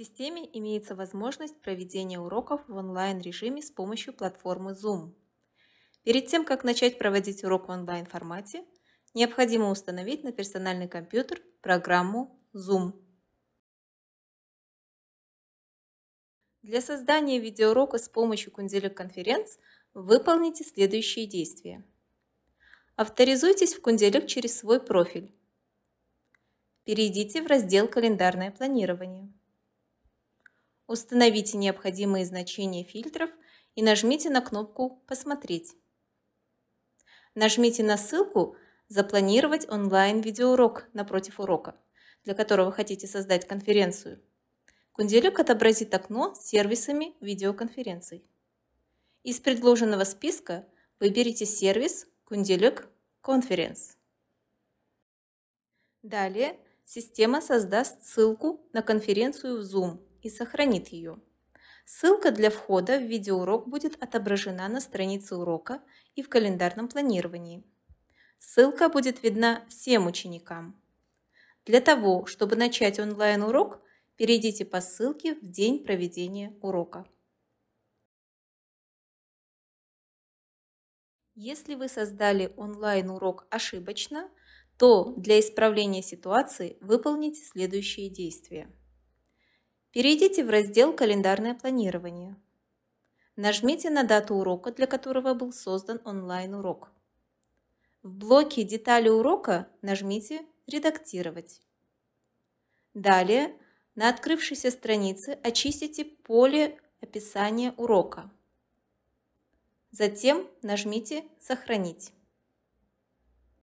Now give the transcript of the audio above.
системе имеется возможность проведения уроков в онлайн-режиме с помощью платформы Zoom. Перед тем, как начать проводить урок в онлайн-формате, необходимо установить на персональный компьютер программу Zoom. Для создания видеоурока с помощью Кунделик конференц выполните следующие действия. Авторизуйтесь в Кунделик через свой профиль. Перейдите в раздел «Календарное планирование» установите необходимые значения фильтров и нажмите на кнопку «Посмотреть». Нажмите на ссылку «Запланировать онлайн-видеоурок» напротив урока, для которого хотите создать конференцию. Кунделюк отобразит окно с сервисами видеоконференций. Из предложенного списка выберите сервис Кунделюк Conference. Далее система создаст ссылку на конференцию в Zoom – и сохранит ее. Ссылка для входа в видеоурок будет отображена на странице урока и в календарном планировании. Ссылка будет видна всем ученикам. Для того, чтобы начать онлайн-урок, перейдите по ссылке в день проведения урока. Если вы создали онлайн-урок ошибочно, то для исправления ситуации выполните следующие действия. Перейдите в раздел «Календарное планирование». Нажмите на дату урока, для которого был создан онлайн-урок. В блоке «Детали урока» нажмите «Редактировать». Далее на открывшейся странице очистите поле Описание урока. Затем нажмите «Сохранить».